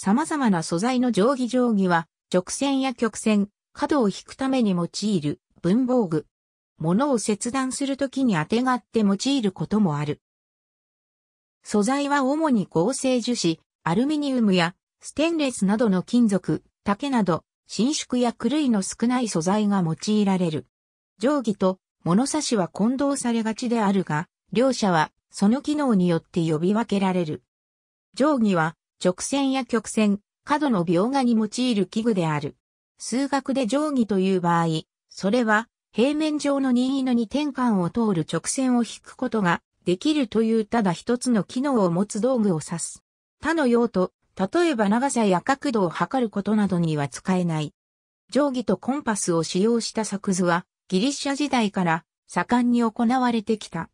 様々な素材の定規定規は、直線や曲線、角を引くために用いる文房具。物を切断するときに当てがって用いることもある。素材は主に合成樹脂、アルミニウムやステンレスなどの金属、竹など、伸縮や狂いの少ない素材が用いられる。定規と物差しは混同されがちであるが、両者はその機能によって呼び分けられる。定規は直線や曲線、角の描画に用いる器具である。数学で定規という場合、それは平面上の任意のに点間を通る直線を引くことができるというただ一つの機能を持つ道具を指す。他の用途、例えば長さや角度を測ることなどには使えない。定規とコンパスを使用した作図はギリシャ時代から盛んに行われてきた。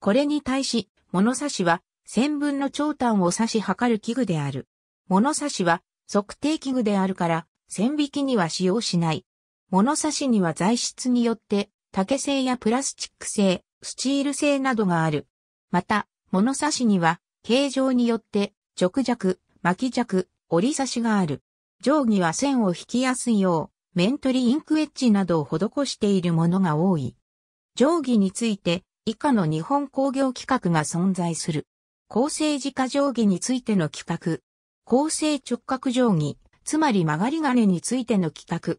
これに対し、物差しは線分の長短を差し測る器具である。物差しは測定器具であるから、線引きには使用しない。物差しには材質によって竹製やプラスチック製、スチール製などがある。また、物差しには形状によって直弱、巻き弱、折り差しがある。定規は線を引きやすいよう、面取りインクエッジなどを施しているものが多い。定規について以下の日本工業規格が存在する。構成自家定規についての規格。構成直角定規、つまり曲がり金についての規格。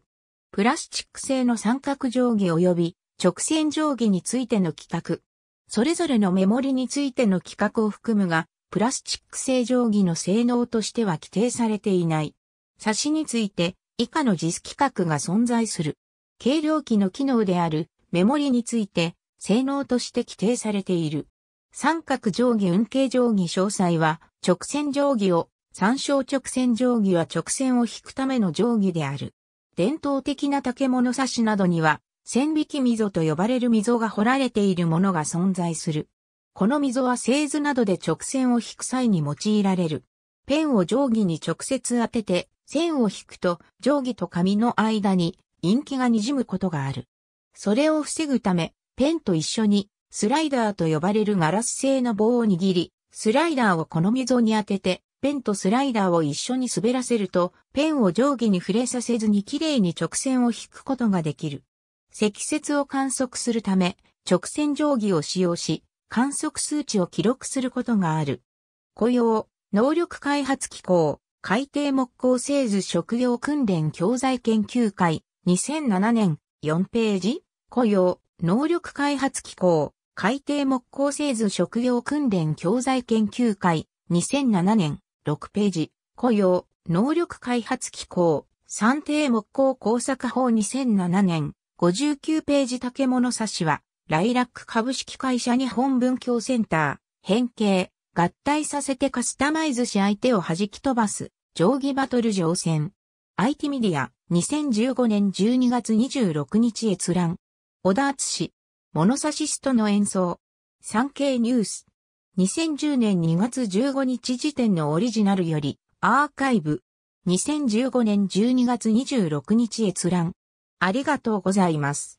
プラスチック製の三角定規及び直線定規についての規格。それぞれのメモリについての規格を含むが、プラスチック製定規の性能としては規定されていない。差しについて以下の実規格が存在する。軽量機の機能であるメモリについて性能として規定されている。三角定規運慶定規詳細は直線定規を、参照直線定規は直線を引くための定規である。伝統的な竹物差しなどには、線引き溝と呼ばれる溝が掘られているものが存在する。この溝は製図などで直線を引く際に用いられる。ペンを定規に直接当てて、線を引くと定規と紙の間にインキが滲むことがある。それを防ぐため、ペンと一緒にスライダーと呼ばれるガラス製の棒を握り、スライダーをこの溝に当てて、ペンとスライダーを一緒に滑らせると、ペンを上下に触れさせずにきれいに直線を引くことができる。積雪を観測するため、直線定規を使用し、観測数値を記録することがある。雇用、能力開発機構、海底木工製図職業訓練教材研究会、2007年、4ページ、雇用、能力開発機構、海底木工製図職業訓練教材研究会、2007年、6ページ、雇用、能力開発機構、三定木工工作法2007年、59ページ竹物差しは、ライラック株式会社日本文教センター、変形、合体させてカスタマイズし相手を弾き飛ばす、定規バトル乗船。IT メディア、2015年12月26日閲覧。小田厚氏、モノサシストの演奏。産経ニュース。2010年2月15日時点のオリジナルより、アーカイブ。2015年12月26日閲覧。ありがとうございます。